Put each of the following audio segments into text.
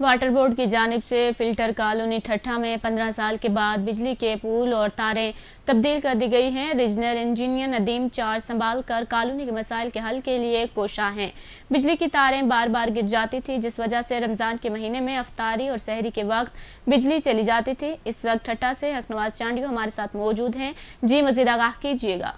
water board की जानब से फिल्टर कॉलोनी ठट्ठा में पंद्रह साल के बाद बिजली के पुल और तारें तब्दील कर दी गई हैं रीजनल इंजीनियर नदीम चार संभाल कर कॉलोनी के मसाइल के हल के लिए कोशा हैं बिजली की तारें बार बार गिर जाती थी जिस वजह से रमज़ान के महीने में अफ्तारी और शहरी के वक्त बिजली चली जाती थी इस वक्त ठट्ठा से हकनवाज चांडियो हमारे साथ मौजूद हैं जी मजीद आगाह कीजिएगा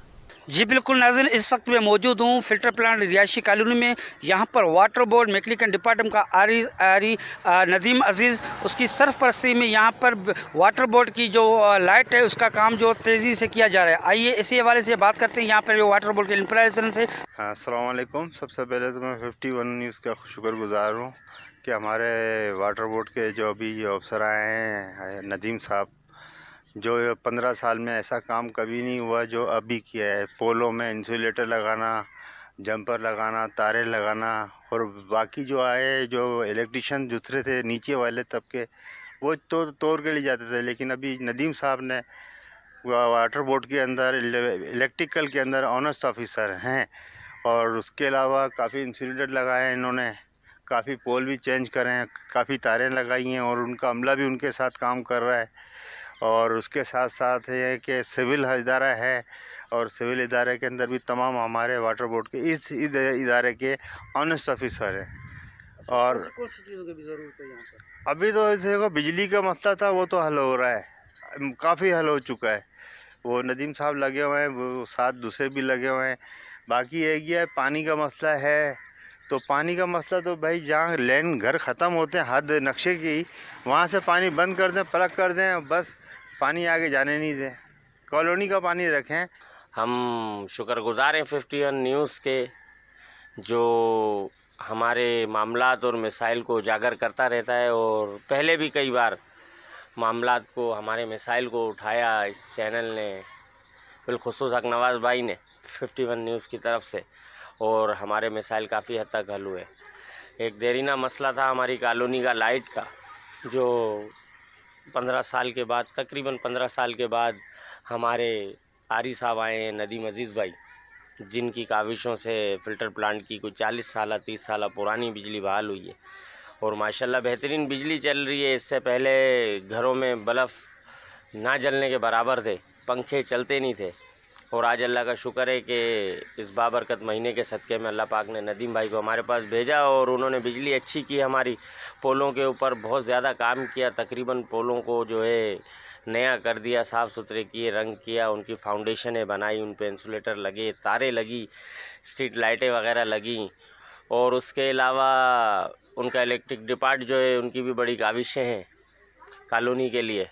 जी बिल्कुल नाजन इस वक्त मैं मौजूद हूँ फिल्टर प्लांट रिहायशी कॉलोनी में यहाँ पर वाटर बोर्ड मेकनिकल डिपार्टमेंट का आरी आरी आ, नदीम अजीज़ उसकी सरपरस्ती में यहाँ पर वाटर बोर्ड की जो लाइट है उसका काम जो तेज़ी से किया जा रहा है आइए इसी हवाले से बात करते हैं यहाँ पर वाटर बोर्ड के इंप्लाइजेशन से हाँ, असलम सबसे पहले तो मैं फिफ्टी वन न्यूज़ का गुजार हूँ कि हमारे वाटर बोर्ड के जो अभी अफसर आए हैं नदीम साहब जो पंद्रह साल में ऐसा काम कभी नहीं हुआ जो अभी किया है पोलो में इंसुलेटर लगाना जंपर लगाना तारे लगाना और बाकी जो आए जो इलेक्ट्रिशियन दूसरे थे नीचे वाले तबके वो तो तोड़ के ले जाते थे लेकिन अभी नदीम साहब ने वाटर बोर्ड के अंदर इलेक्ट्रिकल के अंदर ऑनर्स ऑफिसर हैं और उसके अलावा काफ़ी इंसुलेटर लगाए हैं इन्होंने काफ़ी पोल भी चेंज करें हैं काफ़ी तारें लगाई हैं और उनका अमला भी उनके साथ काम कर रहा है और उसके साथ साथ ये कि सिविल इदारा है और सिविल इदारे के अंदर भी तमाम हमारे वाटर बोर्ड के इस इदारे के ऑनेस्ट ऑफिसर हैं और अभी तो देखो बिजली का मसला था वो तो हल हो रहा है काफ़ी हल हो चुका है वो नदीम साहब लगे हुए हैं वो साथ दूसरे भी लगे हुए हैं बाकी यह है पानी का मसला है तो पानी का मसला तो भाई जहाँ लैंड घर ख़त्म होते हैं हद नक्शे की वहाँ से पानी बंद कर दें प्लग कर दें बस पानी आगे जाने नहीं दें कॉलोनी का पानी रखें हम शुक्रगुजार हैं फिफ्टी वन न्यूज़ के जो हमारे मामला और मिसाइल को उजागर करता रहता है और पहले भी कई बार मामला को हमारे मिसाइल को उठाया इस चैनल ने बिलखसूस हक नवाज भाई ने फिफ्टी वन न्यूज़ की तरफ से और हमारे मिसाइल काफ़ी हद तक हल हुए एक देरीना मसला था हमारी कॉलोनी का लाइट का जो पंद्रह साल के बाद तकरीबन पंद्रह साल के बाद हमारे आरी साहब आए हैं नदीम अजीज़ भाई जिनकी काविशों से फ़िल्टर प्लांट की कोई चालीस साल तीस साल पुरानी बिजली बहाल हुई है और माशाल्लाह बेहतरीन बिजली चल रही है इससे पहले घरों में बलफ ना जलने के बराबर थे पंखे चलते नहीं थे और आज अल्लाह का शुक्र है कि इस बाबरकत महीने के सदक़े में अल्लाह पाक ने नदीम भाई को हमारे पास भेजा और उन्होंने बिजली अच्छी की हमारी पोलों के ऊपर बहुत ज़्यादा काम किया तकरीबन पोलों को जो है नया कर दिया साफ़ सुथरे किए रंग किया उनकी फाउंडेशनें बनाई उन पर इंसुलेटर लगे तारे लगी स्ट्रीट लाइटें वगैरह लगी और उसके अलावा उनका इलेक्ट्रिक डिपार्ट जो है उनकी भी बड़ी काविशें हैं कॉलोनी के लिए